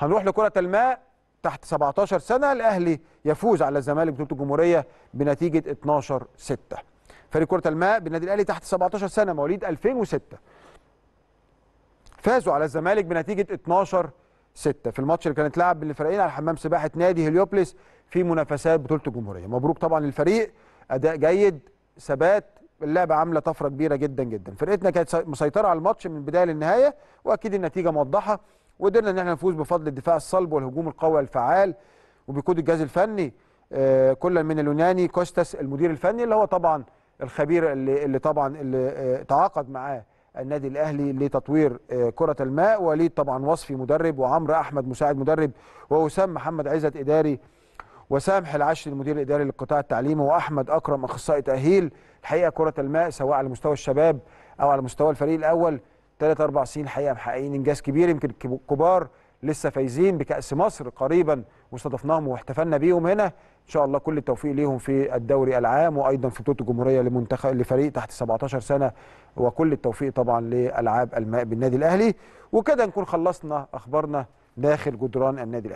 هنروح لكرة الماء تحت 17 سنة الأهلي يفوز على الزمالك بطولة الجمهورية بنتيجة 12 6 فريق كرة الماء بالنادي الأهلي تحت 17 سنة مواليد 2006 فازوا على الزمالك بنتيجة 12 6 في الماتش اللي كانت لعب بين الفريقين على حمام سباحة نادي هليوبلس في منافسات بطولة الجمهورية مبروك طبعا للفريق أداء جيد ثبات اللعبة عاملة طفرة كبيرة جدا جدا فرقتنا كانت مسيطرة على الماتش من البداية للنهاية وأكيد النتيجة موضحة وقدرنا ان احنا نفوز بفضل الدفاع الصلب والهجوم القوي الفعال وبقود الجهاز الفني آه، كل من اليوناني كوستاس المدير الفني اللي هو طبعا الخبير اللي, اللي طبعا اللي آه، تعاقد معاه النادي الاهلي لتطوير آه، كره الماء وليد طبعا وصفي مدرب وعمرو احمد مساعد مدرب ووسام محمد عزت اداري وسامح العشري المدير الاداري للقطاع التعليمي واحمد اكرم اخصائي تاهيل الحقيقه كره الماء سواء على مستوى الشباب او على مستوى الفريق الاول ثلاث اربع سنين الحقيقه محققين انجاز كبير يمكن كبار لسه فايزين بكاس مصر قريبا واستضفناهم واحتفلنا بيهم هنا ان شاء الله كل التوفيق ليهم في الدوري العام وايضا في بطوله الجمهوريه لمنتخب لفريق تحت 17 سنه وكل التوفيق طبعا لالعاب الماء بالنادي الاهلي وكده نكون خلصنا اخبارنا داخل جدران النادي الأهلي.